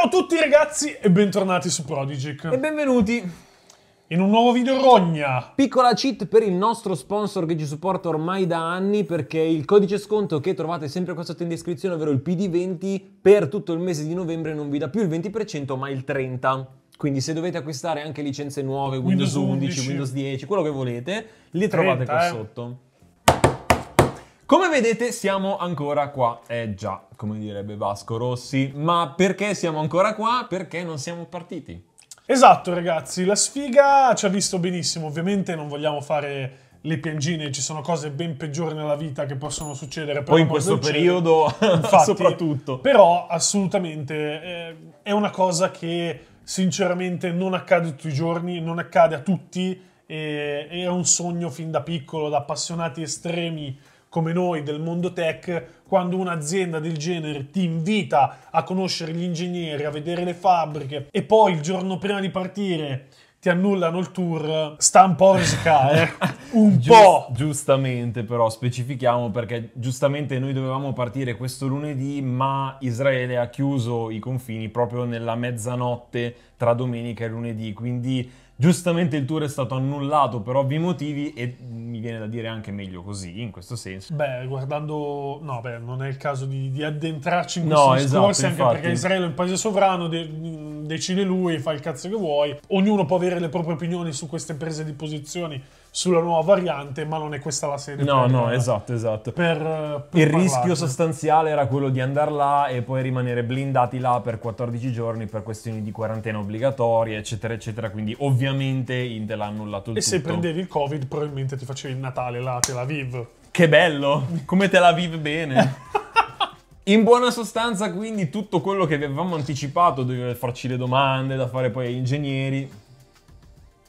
Ciao a tutti ragazzi e bentornati su Prodigic. E benvenuti in un nuovo video rogna. Piccola cheat per il nostro sponsor che ci supporta ormai da anni perché il codice sconto che trovate sempre qua sotto in descrizione, ovvero il PD20, per tutto il mese di novembre non vi dà più il 20% ma il 30%. Quindi se dovete acquistare anche licenze nuove, Windows, 11, Windows 10, quello che volete, li 30, trovate qua eh. sotto. Come vedete siamo ancora qua, eh già, come direbbe Vasco Rossi, ma perché siamo ancora qua? Perché non siamo partiti. Esatto ragazzi, la sfiga ci ha visto benissimo, ovviamente non vogliamo fare le piangine, ci sono cose ben peggiori nella vita che possono succedere. Poi in questo periodo, infatti, soprattutto. Però assolutamente eh, è una cosa che sinceramente non accade tutti i giorni, non accade a tutti, e, è un sogno fin da piccolo, da appassionati estremi come noi del mondo tech, quando un'azienda del genere ti invita a conoscere gli ingegneri, a vedere le fabbriche e poi il giorno prima di partire ti annullano il tour, sta un po' risicare. un Giust- po'. Giustamente, però, specifichiamo perché giustamente noi dovevamo partire questo lunedì, ma Israele ha chiuso i confini proprio nella mezzanotte tra domenica e lunedì, quindi Giustamente il tour è stato annullato per ovvi motivi e mi viene da dire anche meglio così, in questo senso. Beh, guardando... No, beh, non è il caso di, di addentrarci in no, questi esatto, discorsi, esatto, anche infatti. perché Israele è un paese sovrano, de- decide lui, fa il cazzo che vuoi. Ognuno può avere le proprie opinioni su queste prese di posizioni sulla nuova variante, ma non è questa la sede. No, per, no, esatto, esatto. Per, per il parlarne. rischio sostanziale era quello di andare là e poi rimanere blindati là per 14 giorni per questioni di quarantena obbligatorie, eccetera, eccetera. Quindi ovviamente Intel ha annullato il e tutto. E se prendevi il Covid probabilmente ti facevi il Natale là a Tel Aviv. Che bello! Come Tel Aviv bene! In buona sostanza, quindi, tutto quello che avevamo anticipato, doveva farci le domande da fare poi agli ingegneri,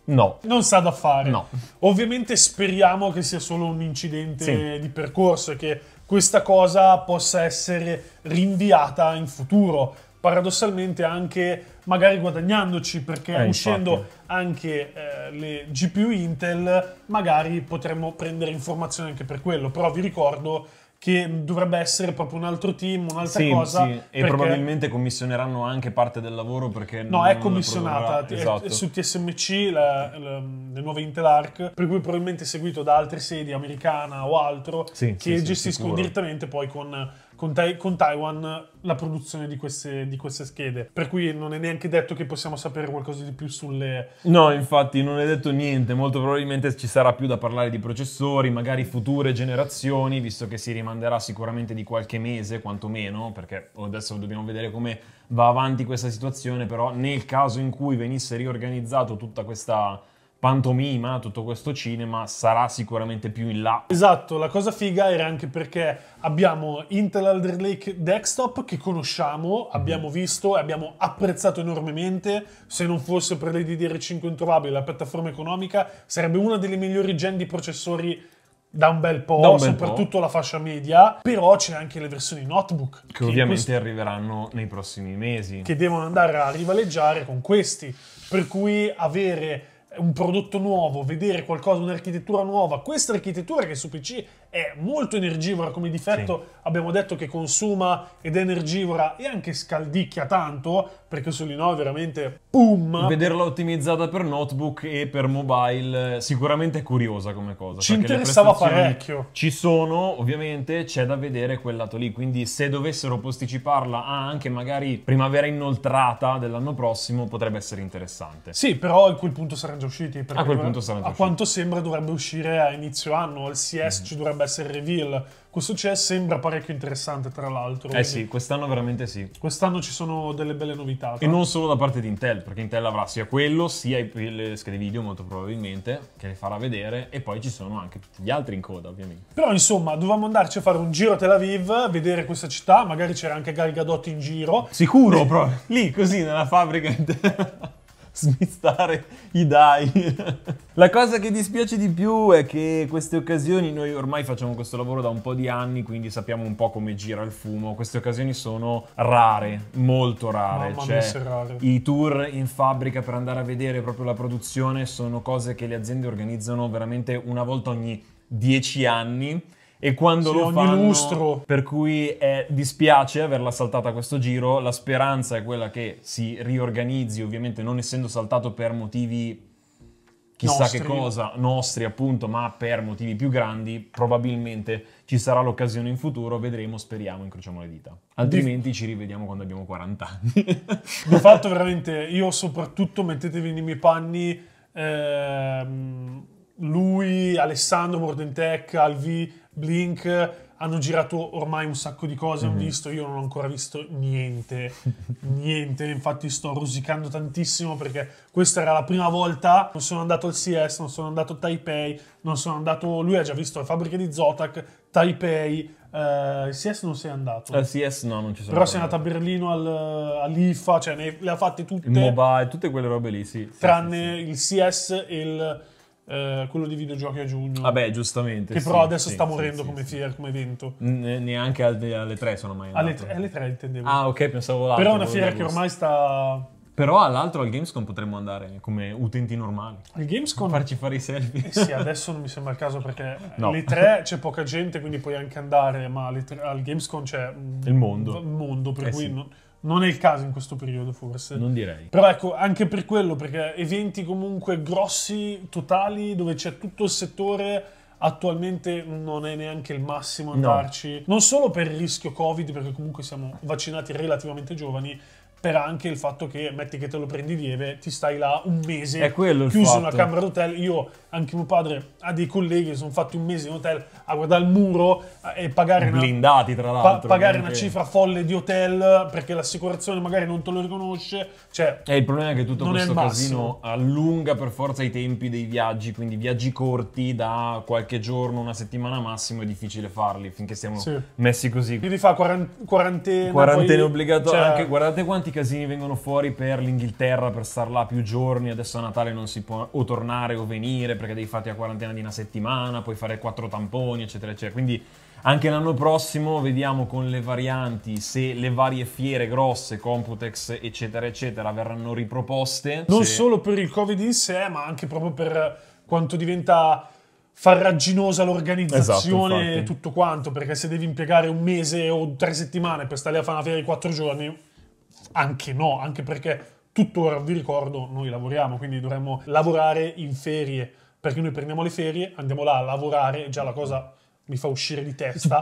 No. Non sa da fare. No. Ovviamente speriamo che sia solo un incidente sì. di percorso e che questa cosa possa essere rinviata in futuro. Paradossalmente anche magari guadagnandoci perché eh, uscendo infatti. anche eh, le GPU Intel magari potremmo prendere informazioni anche per quello. Però vi ricordo che dovrebbe essere proprio un altro team, un'altra sì, cosa. Sì. E probabilmente commissioneranno anche parte del lavoro perché... No, è commissionata è, esatto. è su TSMC, la, la, le nuove Intel Arc, per cui probabilmente è seguito da altre sedi americana o altro sì, che gestiscono direttamente poi con con, tai- con Taiwan la produzione di queste, di queste, schede. Per cui non è neanche detto che possiamo sapere qualcosa di più sulle... No, infatti non è detto niente, molto probabilmente ci sarà più da parlare di processori, magari future generazioni, visto che si rimanderà sicuramente di qualche mese quantomeno, perché adesso dobbiamo vedere come va avanti questa situazione, però nel caso in cui venisse riorganizzato tutta questa pantomima, tutto questo cinema sarà sicuramente più in là. Esatto, la cosa figa era anche perché abbiamo Intel Elder Lake Desktop che conosciamo, mhm. abbiamo visto e abbiamo apprezzato enormemente, se non fosse per l'EDDR5 introvabile, la piattaforma economica, sarebbe una delle migliori gen di processori da un bel po', un bel soprattutto po'. la fascia media, però c'è anche le versioni notebook che, che ovviamente questi, arriveranno nei prossimi mesi, che devono andare a rivaleggiare con questi, per cui avere un prodotto nuovo, vedere qualcosa, un'architettura nuova, questa architettura che su PC è molto energivora come difetto, sì. abbiamo detto che consuma ed è energivora e anche scaldicchia tanto, perché su Linova veramente boom! Vederla ottimizzata per notebook e per mobile sicuramente è curiosa come cosa. Ci interessava parecchio. Ci sono, ovviamente c'è da vedere quel lato lì, quindi se dovessero posticiparla a anche magari primavera inoltrata dell'anno prossimo potrebbe essere interessante. Sì, però a quel punto saranno già usciti. A quel punto saranno già usciti. A quanto sembra dovrebbe uscire a inizio anno, al CS mm. ci dovrebbe dovrebbe essere reveal. Questo c'è, sembra parecchio interessante tra l'altro. Eh sì, quest'anno veramente sì. Quest'anno ci sono delle belle novità. E non solo da parte di Intel, perché Intel avrà sia quello, sia le schede video molto probabilmente, che le farà vedere, e poi ci sono anche tutti gli altri in coda ovviamente. Però insomma, dovevamo andarci a fare un giro a Tel Aviv, vedere questa città, magari c'era anche Gal Gadot in giro. Sicuro, proprio. Lì, così, nella fabbrica. smistare i dai. La cosa che dispiace di più è che queste occasioni, noi ormai facciamo questo lavoro da un po' di anni, quindi sappiamo un po' come gira il fumo. Queste occasioni sono rare, molto rare. Mamma cioè, rare. I tour in fabbrica per andare a vedere proprio la produzione sono cose che le aziende organizzano veramente una volta ogni dieci anni e quando sì, lo fanno, lustro. per cui è, dispiace averla saltata questo giro, la speranza è quella che si riorganizzi, ovviamente non essendo saltato per motivi chissà nostri. che cosa, nostri appunto, ma per motivi più grandi, probabilmente ci sarà l'occasione in futuro, vedremo, speriamo, incrociamo le dita. Altrimenti Di... ci rivediamo quando abbiamo 40 anni. Di fatto veramente io soprattutto mettetevi nei miei panni ehm, lui, Alessandro Mordentec, Alvi, Blink hanno girato ormai un sacco di cose, mm-hmm. hanno mhm. visto, io non ho ancora visto niente, niente, infatti sto rosicando tantissimo perché questa era la prima volta, non sono andato al CS, non sono andato a Taipei, non sono andato, lui ha già visto le fabbriche di Zotac, Taipei, eh, il CS non sei andato. Al CS no, non ci sono. Però sei andato a Berlino, al, all'IFA, cioè ne, le ha fatte tutte. Il mobile, tutte quelle robe lì, sì. Tranne sì, sì. il CS e il eh, quello di videogiochi a giugno. Vabbè, giustamente. Che sì, però adesso sì, sta morendo sì, come, fier, come evento. Ne, neanche alle, alle 3 sono mai andato. Alle 3, alle 3 intendevo. Ah, ok, pensavo l'altro. Però è una fiera che ormai sta... Però all'altro al Gamescom potremmo andare come utenti normali. Al Gamescom? Farci fare i selfie. Eh sì, adesso non mi sembra il caso perché no. alle 3 c'è poca gente, quindi puoi anche andare, ma tre, al Gamescom c'è... Il mondo. Il mondo, per eh cui... Non non è il caso in questo periodo forse. Non direi. Però ecco, anche per quello, perché eventi comunque grossi, totali, dove c'è tutto il settore, attualmente non è neanche il massimo andarci. No. Non solo per il rischio Covid, perché comunque siamo vaccinati relativamente giovani, per anche il fatto che metti che te lo prendi lieve, ti stai là un mese è quello il chiuso in una camera d'hotel. Io, anche mio padre, ha dei colleghi che sono fatti un mese in hotel a guardare il muro e pagare, Blindati, una, pa- pagare una, cifra folle di hotel perché l'assicurazione magari non te lo riconosce. Cioè, e eh, il problema è che tutto questo casino allunga per forza i tempi dei viaggi, quindi viaggi corti da qualche giorno, una settimana massimo, è difficile farli finché siamo sì. messi così. Quindi fa quarant- quarantena. Quarantena obbligatoria. Cioè, guardate quanti quanti casini vengono fuori per l'Inghilterra per star là più giorni, adesso a Natale non si può o tornare o venire perché devi farti la quarantena di una settimana, puoi fare quattro tamponi, eccetera, eccetera. Quindi anche l'anno prossimo vediamo con le varianti se le varie fiere grosse, Computex, eccetera, eccetera, verranno riproposte. Non se... solo per il Covid in sé, ma anche proprio per quanto diventa farraginosa l'organizzazione esatto, e esatto, tutto quanto, perché se devi impiegare un mese o tre settimane per stare a fare una fiera di quattro giorni, anche no, anche perché tuttora, vi ricordo, noi lavoriamo, quindi dovremmo lavorare in ferie, perché noi prendiamo le ferie, andiamo là a lavorare, già la cosa mi fa uscire di testa.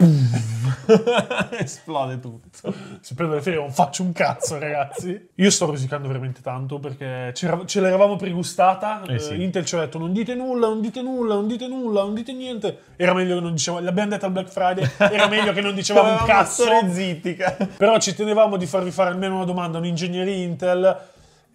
Esplode tutto. Se prendo le ferie non faccio un cazzo, ragazzi. Io sto rosicando veramente tanto perché ce l'eravamo pregustata. Eh sì. Eh, Intel ci ha detto non dite nulla, non dite nulla, non dite nulla, non dite niente. Era meglio che non dicevamo, l'abbiamo detto al Black Friday, era meglio che non dicevamo un cazzo. Zittica. Però ci tenevamo di farvi fare almeno una domanda a un ingegnere Intel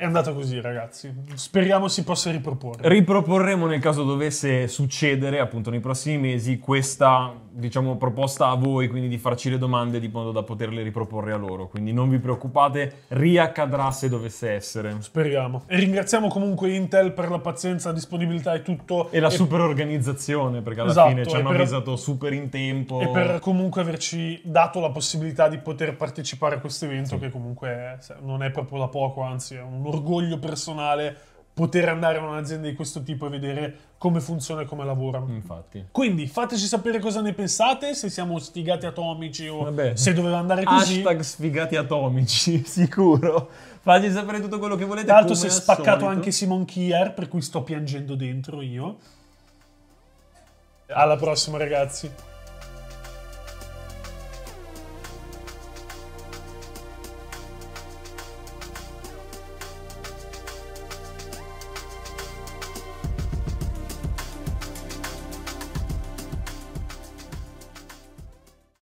è andato così, ragazzi. Speriamo si possa riproporre. Riproporremo nel caso dovesse succedere, appunto, nei prossimi mesi questa diciamo, proposta a voi, quindi di farci le domande di modo da poterle riproporre a loro. Quindi non vi preoccupate, riaccadrà se dovesse essere. Speriamo. E ringraziamo comunque Intel per la pazienza, la disponibilità e tutto. E la e... super organizzazione, perché alla esatto, fine ci hanno per... avvisato super in tempo. E per comunque averci dato la possibilità di poter partecipare a questo evento, sì. che comunque eh, non è proprio da poco, anzi è un orgoglio personale poter andare in un'azienda di questo tipo e vedere come funziona e come lavora. Infatti. Quindi fateci sapere cosa ne pensate, se siamo sfigati atomici o Vabbè. se doveva andare così. Hashtag sfigati atomici, sicuro. Fateci sapere tutto quello che volete. Tra l'altro si è spaccato solito. anche Simon Kier, per cui sto piangendo dentro io. Alla prossima ragazzi.